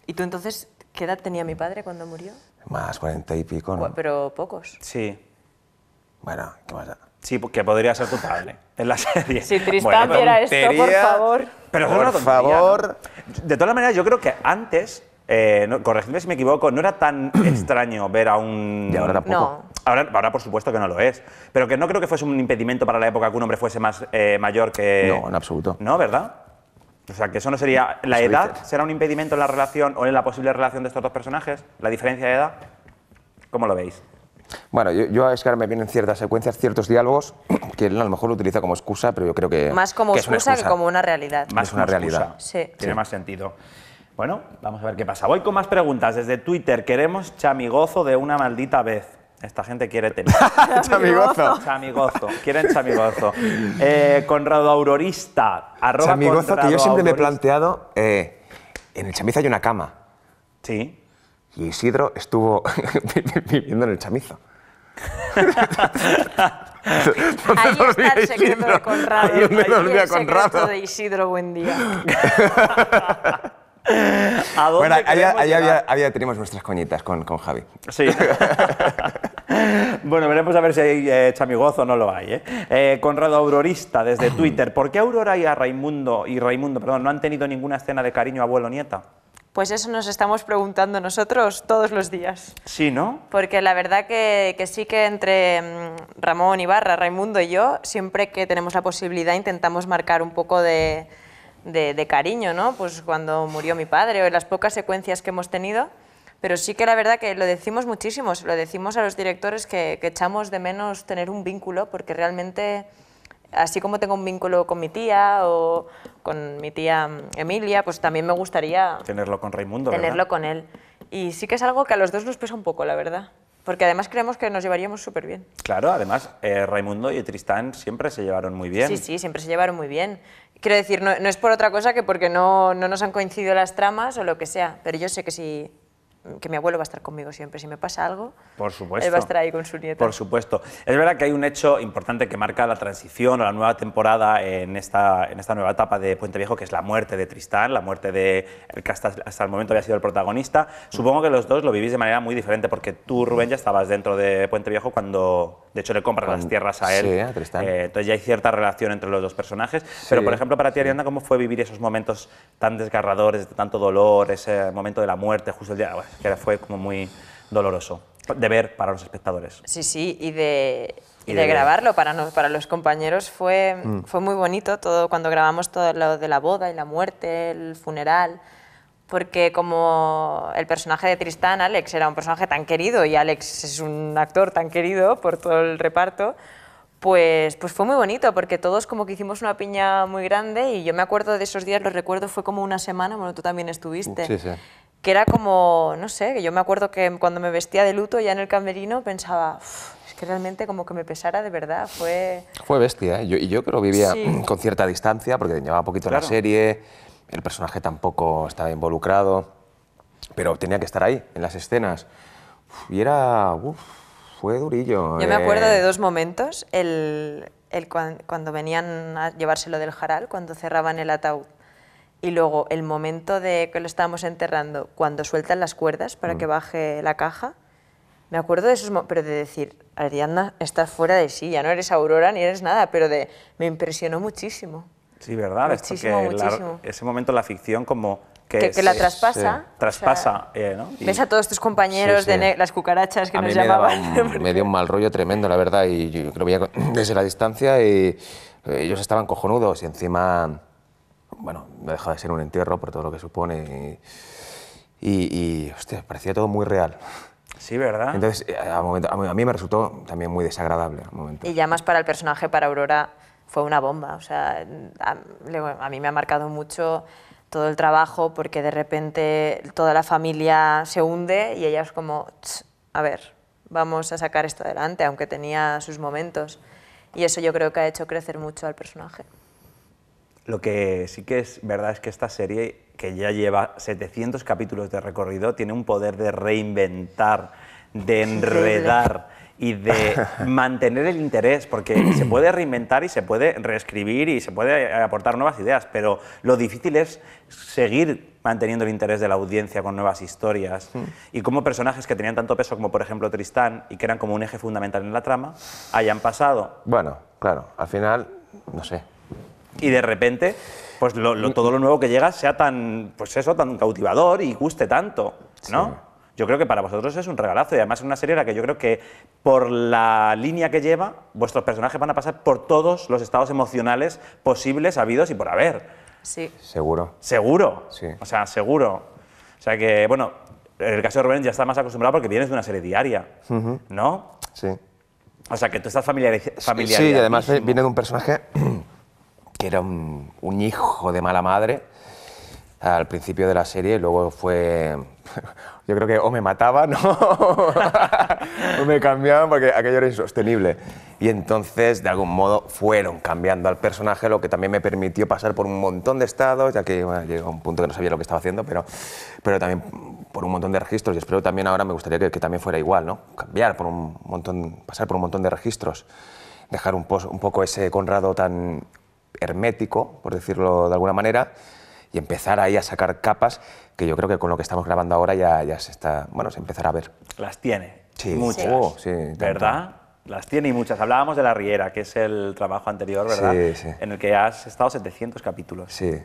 ¿Y tú entonces qué edad tenía mi padre cuando murió? Más 40 y pico, ¿no? Pero pocos. Sí. Bueno, ¿qué más Sí, que podría ser tu padre en la serie. Si Tristán viera esto, por favor. Pero por favor. De todas maneras, yo creo que antes, eh, corregidme si me equivoco, no era tan extraño ver a un... Y ahora No. Ahora, por supuesto que no lo es, pero que no creo que fuese un impedimento para la época que un hombre fuese más eh, mayor que... No, en absoluto. No, ¿verdad? O sea, que eso no sería... ¿La edad será un impedimento en la relación o en la posible relación de estos dos personajes? ¿La diferencia de edad? ¿Cómo lo veis? Bueno, yo, a Scar me vienen ciertas secuencias, ciertos diálogos que él a lo mejor lo utiliza como excusa, pero yo creo que. Más como excusa, que como una realidad. Más una realidad. Sí. Tiene más sentido. Bueno, vamos a ver qué pasa. Voy con más preguntas. Desde Twitter, queremos chamigozo de una maldita vez. Esta gente quiere tener. chamigozo. Chamigozo. Quieren chamigozo. Eh, Conrado Aurorista. Arroba chamigozo, que yo siempre me he planteado. Eh, en el chamizo hay una cama. Sí. Y Isidro estuvo viviendo en el chamizo. Ahí está el secreto de Conrado. el Conrado. de Isidro buen ¿A bueno, ahí había, teníamos nuestras coñitas con, con Javi. Sí. Bueno, veremos a ver si hay eh, chamigozo o no lo hay. ¿eh? Eh, Conrado Aurorista desde Twitter. ¿Por qué Aurora y Raimundo, y Raimundo perdón, no han tenido ninguna escena de cariño abuelo-nieta? Pues eso nos estamos preguntando nosotros todos los días. Sí, ¿no? Porque la verdad que, sí que entre mm, Ramón Ibarra, Raimundo y yo, siempre que tenemos la posibilidad intentamos marcar un poco de, de cariño, ¿no? Pues cuando murió mi padre o en las pocas secuencias que hemos tenido pero sí que la verdad que lo decimos muchísimo, lo decimos a los directores que, echamos de menos tener un vínculo, porque realmente así como tengo un vínculo con mi tía o con mi tía mm, Emilia, pues también me gustaría... Tenerlo con Raimundo, Tenerlo con él. Y sí que es algo que a los dos nos pesa un poco, la verdad. Porque además creemos que nos llevaríamos súper bien. Claro, además eh, Raimundo y Tristán siempre se llevaron muy bien. Sí, sí, siempre se llevaron muy bien. Quiero decir, no, es por otra cosa que porque no, no nos han coincidido las tramas o lo que sea, pero yo sé que sí que mi abuelo va a estar conmigo siempre. Si me pasa algo, Por supuesto. él va a estar ahí con su nieta. Por supuesto. Es verdad que hay un hecho importante que marca la transición o la nueva temporada en esta, en esta nueva etapa de Puente Viejo, que es la muerte de Tristán, la muerte de el que hasta, el momento había sido el protagonista. Supongo que los dos lo vivís de manera muy diferente, porque tú, Rubén, ya estabas dentro de Puente Viejo cuando, de hecho, le compras las tierras a él. Sí, a Tristán. Eh, entonces ya hay cierta relación entre los dos personajes. Pero, por ejemplo, para ti, Ariana, ¿cómo fue vivir esos momentos tan desgarradores, de tanto dolor, ese momento de la muerte, justo el día que fue como muy doloroso de ver para los espectadores. Sí, sí, y de, y de, grabarlo para, para los compañeros fue, mm. fue muy bonito todo cuando grabamos todo lo de la boda y la muerte, el funeral, porque como el personaje de Tristán, Alex, era un personaje tan querido y Alex es un actor tan querido por todo el reparto, pues, pues fue muy bonito porque todos como que hicimos una piña muy grande y yo me acuerdo de esos días, los recuerdo, fue como una semana, bueno, tú también estuviste. Sí, sí que era como, no sé, que yo me acuerdo que cuando me vestía de luto ya en el camerino pensaba, es que realmente como que me pesara de verdad, fue... Fue bestia, ¿eh? yo, y yo que vivía con cierta distancia, porque llevaba poquito la serie, el personaje tampoco estaba involucrado, pero tenía que estar ahí, en las escenas, y era... Uf, fue durillo. Yo me eh. acuerdo de dos momentos, el, el cuando venían a llevárselo del jaral, cuando cerraban el ataúd y luego el momento de que lo estábamos enterrando, cuando sueltan las cuerdas para que mm. baje la caja, me acuerdo de esos pero de decir, Ariadna, estás fuera de sí, ya no eres Aurora ni eres nada, pero de, me impresionó muchísimo. Sí, ¿verdad? Muchísimo, muchísimo. ese momento la ficción como... Que, la traspasa. Traspasa, eh, ¿no? ves a todos tus compañeros de las cucarachas que nos llamaban. Me, dio un mal rollo tremendo, la verdad, y yo, yo lo veía desde la distancia y ellos estaban cojonudos y encima bueno, no deja de ser un entierro por todo lo que supone. Y, y, hostia, parecía todo muy real. Sí, ¿verdad? Entonces, eh, a, mí me resultó también muy desagradable. Momento. Y ya más para el personaje, para Aurora, fue una bomba. O sea, a, a mí me ha marcado mucho todo el trabajo porque de repente toda la familia se hunde y ella es como, a ver, vamos a sacar esto adelante, aunque tenía sus momentos. Y eso yo creo que ha hecho crecer mucho al personaje. Lo que sí que es verdad es que esta serie, que ya lleva 700 capítulos de recorrido, tiene un poder de reinventar, de enredar y de mantener el interés, porque se puede reinventar y se puede reescribir y se puede aportar nuevas ideas, pero lo difícil es seguir manteniendo el interés de la audiencia con nuevas historias mm. y cómo personajes que tenían tanto peso como por ejemplo Tristán y que eran como un eje fundamental en la trama hayan pasado. Bueno, claro, al final, no sé, y de repente pues todo lo nuevo que llega sea tan, pues eso, tan cautivador y guste tanto, ¿no? Yo creo que para vosotros es un regalazo y además es una serie en la que yo creo que por la línea que lleva, vuestros personajes van a pasar por todos los estados emocionales posibles, habidos y por haber. Sí. Seguro. Seguro. Sí. O sea, seguro. O sea que, bueno, en el caso de Rubén ya está más acostumbrado porque vienes de una serie diaria, ¿no? Sí. O sea que tú estás familiarizado. Sí, y además viene de un personaje era un, hijo de mala madre al principio de la serie y luego fue... Yo creo que o me mataban ¿no? o me cambiaban porque aquello era insostenible. Y entonces, de algún modo, fueron cambiando al personaje, lo que también me permitió pasar por un montón de estados, ya que bueno, llegó a un punto que no sabía lo que estaba haciendo, pero, pero también por un montón de registros. Y espero también ahora me gustaría que, también fuera igual, ¿no? Cambiar por un montón, pasar por un montón de registros, dejar un, un poco ese Conrado tan hermético, por decirlo de alguna manera, y empezar ahí a sacar capas que yo creo que con lo que estamos grabando ahora ya, ya se está, bueno, se empezará a ver. Las tiene. Sí, muchas. Oh, sí, ¿Verdad? Las tiene y muchas. Hablábamos de La Riera, que es el trabajo anterior, ¿verdad? Sí, En el que has estado 700 capítulos. Sí.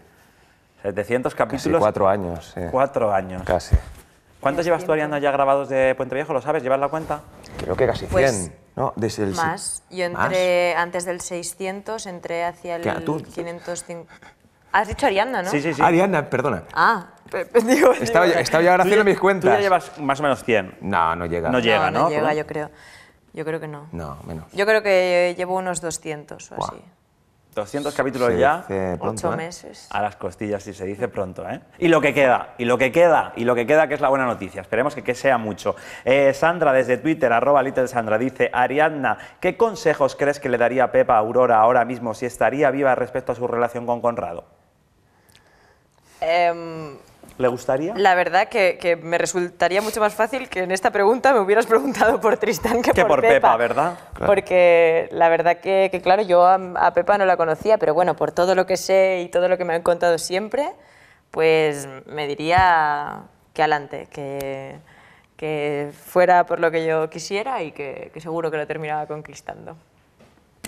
700 capítulos. Casi cuatro años. Cuatro años. Casi. ¿Cuántos llevas tú, Ariana, ya grabados de Puente Viejo? ¿Lo sabes? ¿Llevas la cuenta? Creo que casi 100. Pues no, desde el más. Yo entré antes del 600, entré hacia el claro, 550. Has dicho Arianda, ¿no? Sí, sí, sí. Arianda, perdona. Ah, digo, estaba, digo, estaba ya ahora haciendo mis cuentas. Tú ya llevas más o menos 100. No, no llega. No llega, ¿no? No, no llega, yo creo. Yo creo que no. No, menos. Yo creo que llevo unos 200 o así. 200 capítulos ya. 8 ¿eh? meses. A las costillas, si se dice pronto, ¿eh? Y lo que queda, y lo que queda, y lo que queda, que es la buena noticia. Esperemos que, que sea mucho. Eh, Sandra, desde Twitter, arroba Little Sandra, dice, Ariadna, ¿qué consejos crees que le daría Pepa a Aurora ahora mismo si estaría viva respecto a su relación con Conrado? Em, ¿Le gustaría? La verdad que, me resultaría mucho más fácil que en esta pregunta me hubieras preguntado por Tristán que, por, Pepa, ¿verdad? Porque la verdad que, claro, yo a, a, Pepa no la conocía, pero bueno, por todo lo que sé y todo lo que me han contado siempre, pues me diría que adelante, que, que fuera por lo que yo quisiera y que seguro que lo terminaba conquistando.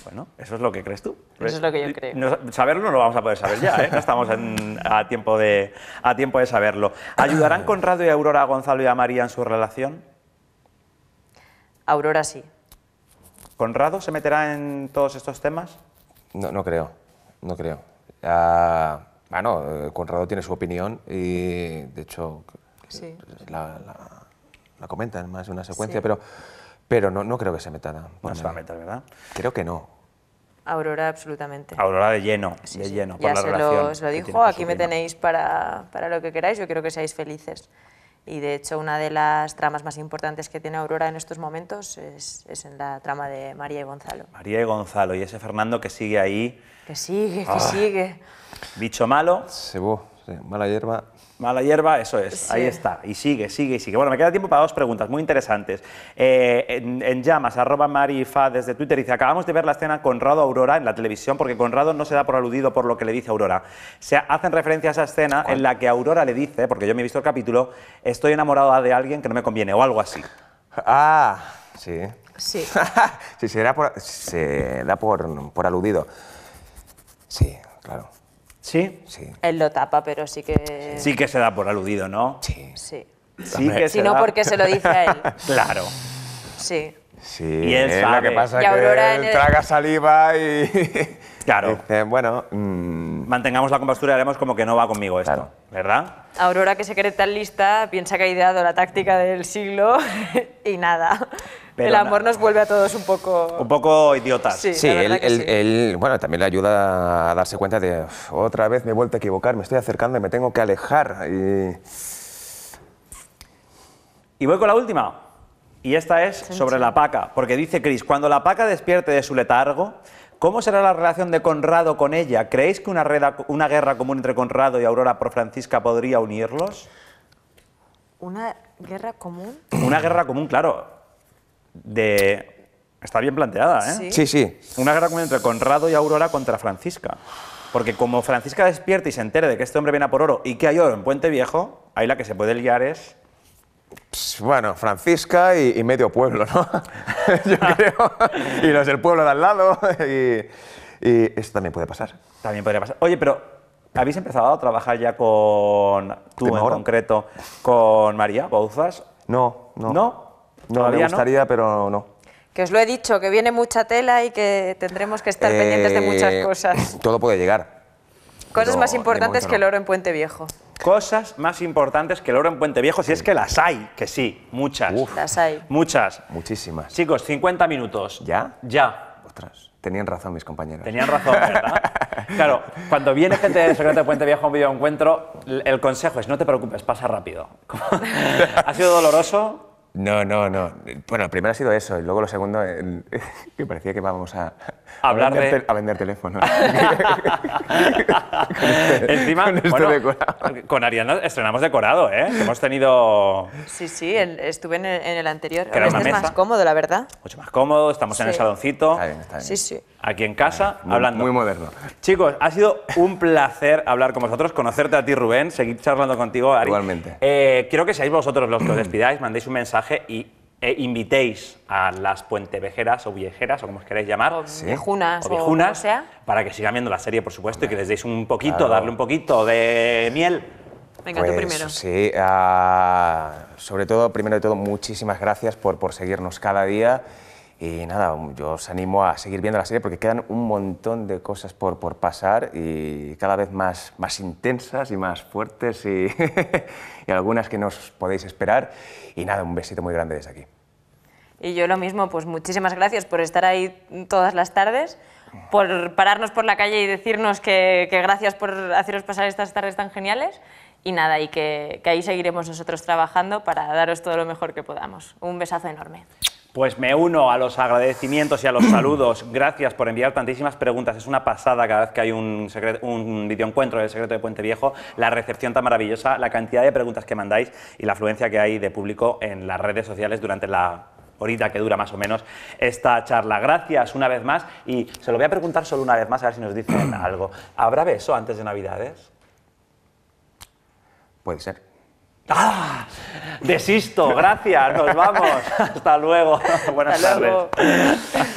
Bueno, eso es lo que crees tú. Eso es lo que yo pues, creo. saberlo no lo vamos a poder saber ya, ¿eh? no estamos a, tiempo de, a tiempo de saberlo. ¿Ayudarán Conrado y Aurora a Gonzalo y a María en su relación? Aurora sí. ¿Conrado se meterá en todos estos temas? No, no creo, no creo. Ah, bueno, eh, Conrado tiene su opinión y de hecho la, la, comenta en más de una secuencia, pero pero no, no creo que se meta no se va a meter, ¿verdad? Creo que no. Aurora, absolutamente. Aurora de lleno, de lleno. Por ya la se, relación lo, se lo dijo, aquí me tenéis para, para lo que queráis, yo quiero que seáis felices. Y de hecho, una de las tramas más importantes que tiene Aurora en estos momentos es, es, en la trama de María y Gonzalo. María y Gonzalo, y ese Fernando que sigue ahí. Que sigue, que ah. sigue. Bicho malo. se mala hierba. Mala hierba, eso es. Ahí está. Y sigue, sigue y sigue. Bueno, me queda tiempo para dos preguntas muy interesantes. Eh, en, llamas, arroba Marifa desde Twitter dice, acabamos de ver la escena Conrado Aurora en la televisión porque Conrado no se da por aludido por lo que le dice Aurora. Se hacen referencia a esa escena en la que Aurora le dice, porque yo me he visto el capítulo, estoy enamorada de alguien que no me conviene o algo así. Ah, sí. Sí. sí, se da se da por, por aludido. Sí, claro. ¿Sí? Sí. Él lo tapa, pero sí que... Sí que se da por aludido, ¿no? Sí. Sí. Sí que se Si no, porque se lo dice a él. Claro. Sí. Sí, Y él es lo que pasa que él traga saliva y... Claro. bueno, mm". Mantengamos la compostura y haremos como que no va conmigo esto, ¿verdad? Aurora, que se cree tan lista, piensa que ha ideado la táctica del siglo y nada el amor nos vuelve a todos un poco... Un poco idiotas. Sí, sí, él, bueno, también le ayuda a darse cuenta de otra vez me he vuelto a equivocar, me estoy acercando y me tengo que alejar. Y... voy con la última. Y esta es sobre la paca, porque dice Chris, cuando la paca despierte de su letargo, ¿Cómo será la relación de Conrado con ella? ¿Creéis que una, una, guerra común entre Conrado y Aurora por Francisca podría unirlos? ¿Una guerra común? Una guerra común, claro de... Está bien planteada, ¿eh? Sí, sí. Una guerra entre Conrado y Aurora contra Francisca. Porque como Francisca despierta y se entere de que este hombre viene a por oro y que hay oro en Puente Viejo, ahí la que se puede liar es... bueno, Francisca y, medio pueblo, ¿no? Yo creo. y los del pueblo de al lado. Y, esto también puede pasar. También podría pasar. Oye, pero ¿Habéis empezado a trabajar ya con, tú en concreto, con María Bouzas? No, no. ¿No? No, me gustaría, pero no. Que os lo he dicho, que viene mucha tela y que tendremos que estar pendientes de muchas eh, cosas. Todo puede llegar. Cosas más importantes que el oro en Puente Viejo. Cosas más importantes que el oro en Puente Viejo, si es que las hay, que sí, muchas. las hay. Muchas. Muchísimas. Chicos, 50 minutos. ¿Ya? Ya. Ostras, tenían razón mis compañeros. Tenían razón, ¿verdad? claro, cuando viene gente del Secreto de Puente Viejo a un videoencuentro, el consejo es no te preocupes, pasa rápido. ha sido doloroso, no, no, no. Bueno, el primero ha sido eso, y luego lo segundo, que parecía que vamos a, hablar vender, de... a vender Encima, con, bueno, con, Ariana estrenamos decorado, ¿eh? hemos tenido... Sí, sí, estuve en el, anterior. este es más cómodo, la verdad. Mucho más cómodo, estamos en el saloncito. Está bien, está bien. Sí, sí aquí en casa hablando. Muy moderno. Chicos, ha sido un placer hablar con vosotros, conocerte a ti, Rubén, seguir charlando contigo, Ari. Igualmente. Eh, quiero que seáis vosotros los que os despidáis, mandéis un mensaje y e invitéis a las puentevejeras o viejeras, o como os queréis llamar, o sí. viejunas, o viejunas sea. para que sigan viendo la serie, por supuesto, y que les deis un poquito, darle un poquito de miel. Venga, tú pues primero. Sí, ah, sobre todo, primero de todo, muchísimas gracias por, por seguirnos cada día. Y nada, yo os animo a seguir viendo la serie porque quedan un montón de cosas por, por pasar y cada vez más, más intensas y más fuertes y, y algunas que no os podéis esperar. Y nada, un besito muy grande desde aquí. Y yo lo mismo, pues muchísimas gracias por estar ahí todas las tardes, por pararnos por la calle y decirnos que, gracias por haceros pasar estas tardes tan geniales. Y nada, y que, que ahí seguiremos nosotros trabajando para daros todo lo mejor que podamos. Un besazo enorme. Pues me uno a los agradecimientos y a los saludos. Gracias por enviar tantísimas preguntas. Es una pasada cada vez que hay un, videoencuentro del secreto de Puente Viejo, la recepción tan maravillosa, la cantidad de preguntas que mandáis y la afluencia que hay de público en las redes sociales durante la horita que dura más o menos esta charla. Gracias una vez más y se lo voy a preguntar solo una vez más a ver si nos dicen algo. ¿Habrá beso antes de Navidades? Puede ser. ¡Ah! Desisto, gracias, nos vamos. Hasta luego. Buenas tardes.